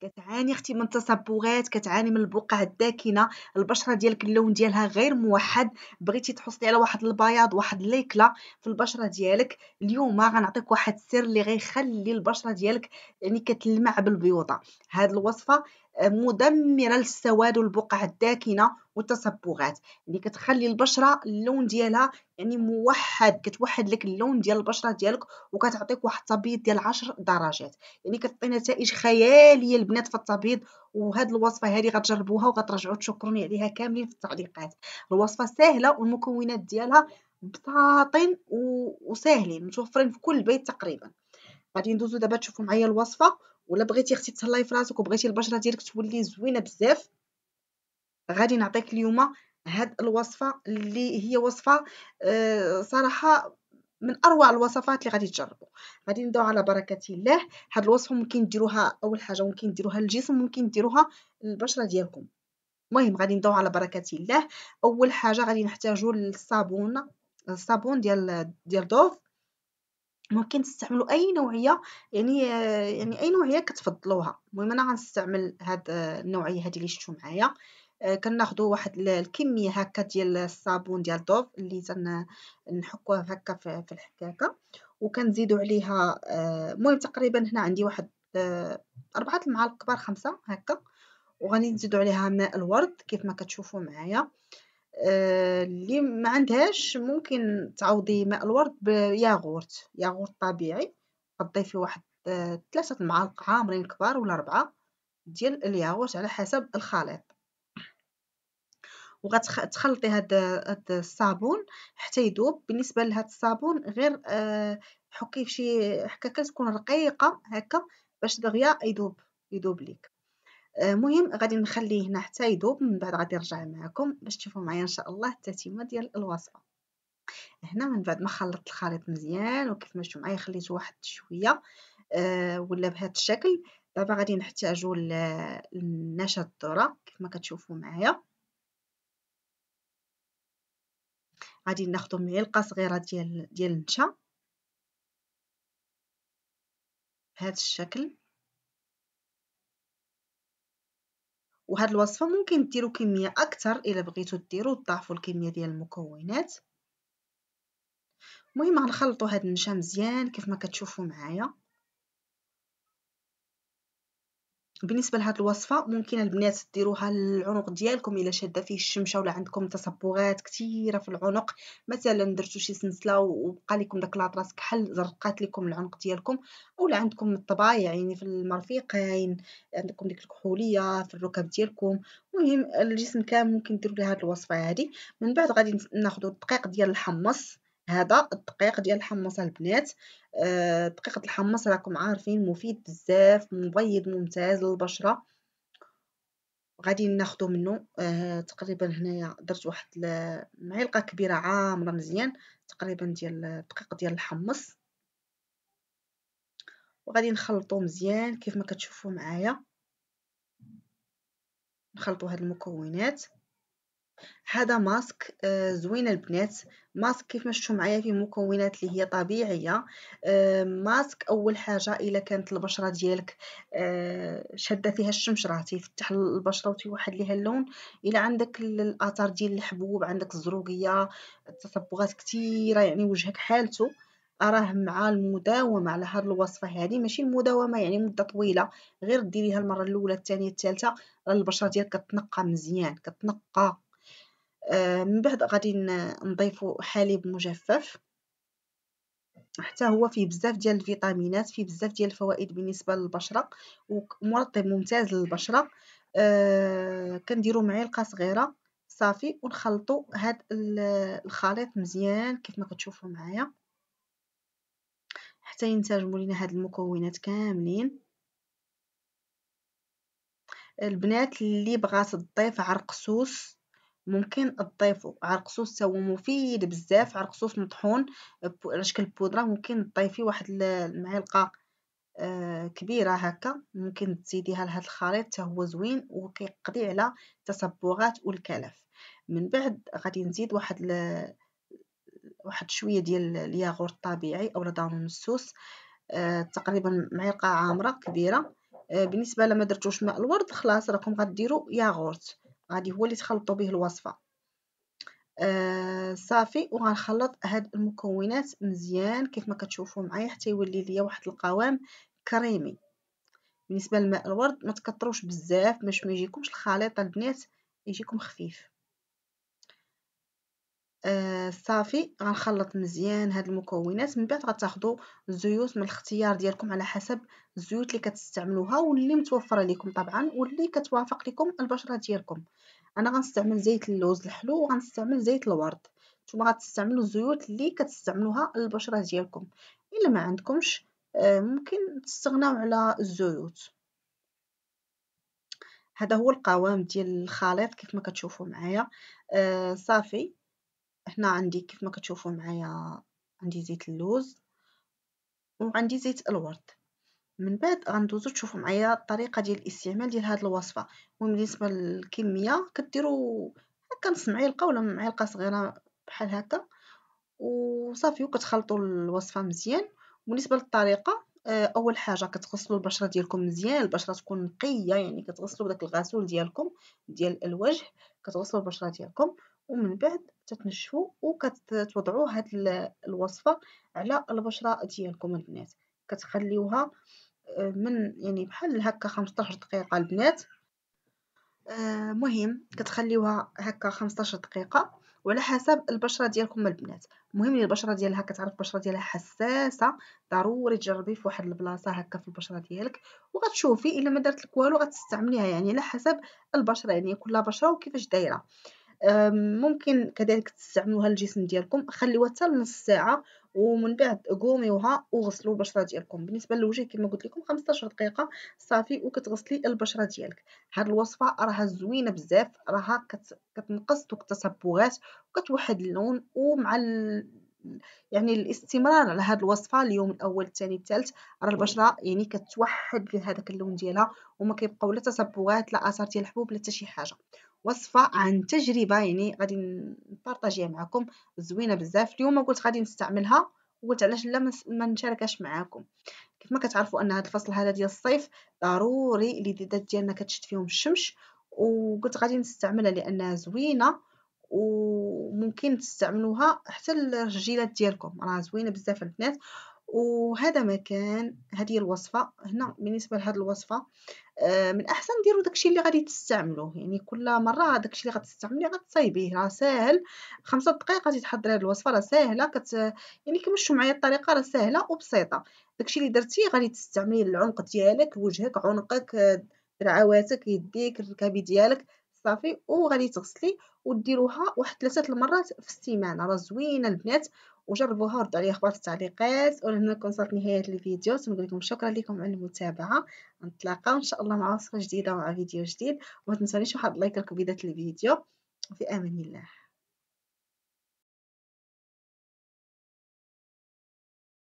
كتعاني اختي من التصبغات كتعاني من البقع الداكنه البشره ديالك اللون ديالها غير موحد بغيتي تحصلي على واحد البياض واحد ليكلا في البشره ديالك اليوم غنعطيك واحد السر اللي غيخلي البشره ديالك يعني كتلمع بالبيوضه هاد الوصفه مدمره للسواد والبقع الداكنه والتصبغات اللي كتخلي البشره اللون ديالها يعني موحد كتوحد لك اللون ديال البشره ديالك وكتعطيك واحد التبييض ديال 10 درجات يعني كتعطي نتائج خياليه البنات في التبييض وهاد الوصفه هذه غتجربوها وغترجعوا تشكروني عليها كاملين في التعليقات الوصفه سهله والمكونات ديالها بساطين وساهلين متوفرين في كل بيت تقريبا غادي ندوزو دابا تشوفوا معايا الوصفه ولا بغيتي اختي تهلاي في راسك وبغيتي البشره ديالك تولي زوينه بزاف غادي نعطيك اليوم هاد الوصفه اللي هي وصفه أه صراحه من اروع الوصفات اللي غادي تجربوا غادي نبداو على بركه الله هاد الوصفه ممكن ديروها اول حاجه ممكن ديروها للجسم ممكن ديروها للبشره ديالكم المهم غادي نبداو على بركه الله اول حاجه غادي نحتاجوا الصابون الصابون ديال ديال دوف ممكن تستعملوا اي نوعيه يعني يعني اي نوعيه كتفضلوها المهم انا غنستعمل هاد آه، النوعيه هذه اللي شفتوا معايا آه، كناخدو واحد الكميه هكا ديال الصابون ديال الضوف اللي تنحكوه هكا في الحكاكه وكنزيدو عليها آه، المهم تقريبا هنا عندي واحد آه، أربعة المعالق كبار خمسة هكا وغادي نزيدو عليها ماء الورد كيف ما كتشوفوا معايا اللي ما عندهاش ممكن تعوضي ماء الورد بياغورت ياغورت طبيعي غضيفي واحد ثلاثة المعالق عامرين كبار ولا ربعة ديال الياغورت على حسب الخليط وغتخلطي هاد هاد الصابون حتى يذوب بالنسبه لهاد الصابون غير آه، حكيه فشي حكاكه تكون رقيقه هكا باش دغيا يذوب يذوب ليك المهم آه، غادي نخليه هنا حتى يذوب من بعد غادي نرجع معكم باش تشوفوا معايا ان شاء الله التتمه ديال الوصفه هنا من بعد ما خلطت الخليط مزيان وكيف ما شفتوا معايا خليته واحد شويه أه ولا بهذا الشكل دابا غادي نحتاجو النشا الذره كيف ما كتشوفوا معايا غادي ناخذ معلقه صغيره ديال ديال النشا بهذا الشكل وهاد الوصفه ممكن ديروا كميه اكثر الا بغيتو ديروا تضاعفوا الكميه ديال المكونات المهم غنخلطوا هاد النشا مزيان كيف ما كتشوفوا معايا بالنسبه لهاد الوصفه ممكن البنات ديروها للعنق ديالكم الا شاده فيه الشمشه ولا عندكم تصبغات كثيره في العنق مثلا درتو شي سنسله وبقى لكم داك لاطراس كحل زرقات لكم العنق ديالكم اولا عندكم الطبايع يعني في المرفقين عندكم ديك الكحوليه في الركب ديالكم المهم الجسم كامل ممكن ديروا لهاد هاد الوصفه هادي من بعد غادي ناخذ الدقيق ديال الحمص هذا الدقيق ديال الحمص البنات آه دقيق الحمص راكم عارفين مفيد بزاف مبيض ممتاز للبشره غادي ناخدو منه آه تقريبا هنايا درت واحد معلقه كبيره عامره مزيان تقريبا ديال الدقيق ديال الحمص وغادي نخلطو مزيان كيف ما كتشوفوا معايا نخلطو هاد المكونات هذا ماسك آه، زوين البنات ماسك كيف ما شفتوا معايا فيه مكونات اللي هي طبيعيه آه، ماسك اول حاجه الا كانت البشره ديالك آه، شاده فيها الشمس راه تيفتح البشره وتيوحد ليها اللون الا عندك الاثار ديال الحبوب عندك الزروقيه تصبغات كثيره يعني وجهك حالته راه مع المداومه على هذه الوصفه هذه ماشي المداومه يعني مده طويله غير ديريها المره الاولى الثانيه الثالثه البشره ديالك كتنقى مزيان كتنقى آه، من بعد غادي نضيفوا حليب مجفف حتى هو فيه بزاف ديال الفيتامينات فيه بزاف ديال الفوائد بالنسبه للبشره ومرطب ممتاز للبشره آه كنديروا معلقه صغيره صافي ونخلطوا هاد الخليط مزيان كيف ما كتشوفوا معايا حتى ينتجموا لنا هاد المكونات كاملين البنات اللي بغات تضيف عرق سوس ممكن تضيفو عرقسوس تا هو مفيد بزاف عرقسوس مطحون على شكل بودره ممكن تضيفي واحد المعلقه آه، كبيره هكا ممكن تزيديها لهاد الخليط حتى هو زوين وكيقضي على التصبغات والكلف من بعد غادي نزيد واحد واحد شويه ديال الياغورت الطبيعي اولا السوس آه تقريبا معلقه عامره كبيره آه، بالنسبه لما درتوش ماء الورد خلاص راكم غديروا ياغورت غادي هو اللي تخلطوا به الوصفه آه صافي وغنخلط هاد المكونات مزيان كيف ما كتشوفوا معايا حتى يولي ليا واحد القوام كريمي بالنسبه لماء الورد ما تكثروش بزاف باش ما يجيكمش الخليط البنات يجيكم خفيف آه، صافي غنخلط مزيان هاد المكونات من بعد غتاخذوا الزيوت من الاختيار ديالكم على حسب الزيوت اللي كتستعملوها واللي متوفره لكم طبعا واللي كتوافق لكم البشره ديالكم انا غنستعمل زيت اللوز الحلو وغنستعمل زيت الورد نتوما غتستعملوا الزيوت اللي كتستعملوها البشره ديالكم الا ما عندكمش آه، ممكن تستغناو على الزيوت هذا هو القوام ديال الخليط كيف ما كتشوفوا معايا آه، صافي هنا عندي كيف ما كتشوفوا معايا عندي زيت اللوز وعندي زيت الورد من بعد غندوزو تشوفوا معايا الطريقه ديال الاستعمال ديال هذه الوصفه المهم بالنسبه للكميه كديروا هكا نص معلقه ولا معلقه صغيره بحال هكا وصافي وكتخلطوا الوصفه مزيان بالنسبه للطريقه آه، اول حاجه كتغسلوا البشره ديالكم مزيان البشره تكون نقيه يعني كتغسلوا بداك الغسول ديالكم ديال الوجه كتغسلوا البشره ديالكم ومن بعد تتنشفوا وكتوضعوا هاد الوصفه على البشره ديالكم البنات كتخليوها آه، من يعني بحال هكا 15 دقيقه البنات آه مهم كتخليوها هكا 15 دقيقه وعلى حسب البشره ديالكم البنات مهم لي البشره ديالها كتعرف البشره ديالها حساسه ضروري تجربي في واحد البلاصه هكا في البشره ديالك وغتشوفي الا ما دارت لك والو غتستعمليها يعني على حسب البشره يعني كل بشره وكيفاش دايره ممكن كذلك تستعملوها الجسم ديالكم خليوها حتى لنص ساعه ومن بعد قوميوها وغسلوا البشره ديالكم بالنسبه للوجه كما قلت لكم 15 دقيقه صافي وكتغسلي البشره ديالك هاد الوصفه راها زوينه بزاف راها كتنقص دوك التصبغات وكتوحد اللون ومع ال... يعني الاستمرار على هاد الوصفه اليوم الاول الثاني الثالث راه البشره يعني كتوحد لهذاك اللون ديالها وما كيبقاو لا تصبغات لا اثار ديال الحبوب لا حتى شي حاجه وصفه عن تجربه يعني غادي نبارطاجيها معكم زوينه بزاف اليوم قلت غادي نستعملها وقلت علاش لا ما نشاركهاش معاكم كيف ما كتعرفوا ان هذا الفصل هذا ديال الصيف ضروري اليدات ديالنا كتشد فيهم الشمس وقلت غادي نستعملها لانها زوينه وممكن تستعملوها حتى الرجيلات ديالكم راه زوينه بزاف البنات وهذا مكان هذه الوصفه هنا بالنسبه لهاد الوصفه آه، من احسن ديروا داكشي اللي غادي تستعملوه يعني كل مره داكشي اللي غتستعمليه غتصايبيه راه ساهل خمسة دقائق غادي تحضري هذه الوصفه راه ساهله كت يعني كمشوا معايا الطريقه راه ساهله وبسيطه داكشي اللي درتي غادي تستعملي العنق ديالك وجهك عنقك درعواتك يديك الركابي ديالك صافي وغادي تغسلي وديروها واحد ثلاثه المرات في السيمانه راه زوينه البنات وجربوا هردوا عليا اخبار في التعليقات ولهنا صارت نهايه الفيديو تنقول لكم شكرا لكم على المتابعه نتلاقاو ان شاء الله مع وصفه جديده ومع فيديو جديد وما تنسونيش واحد لايك الكبيدات الفيديو في امان الله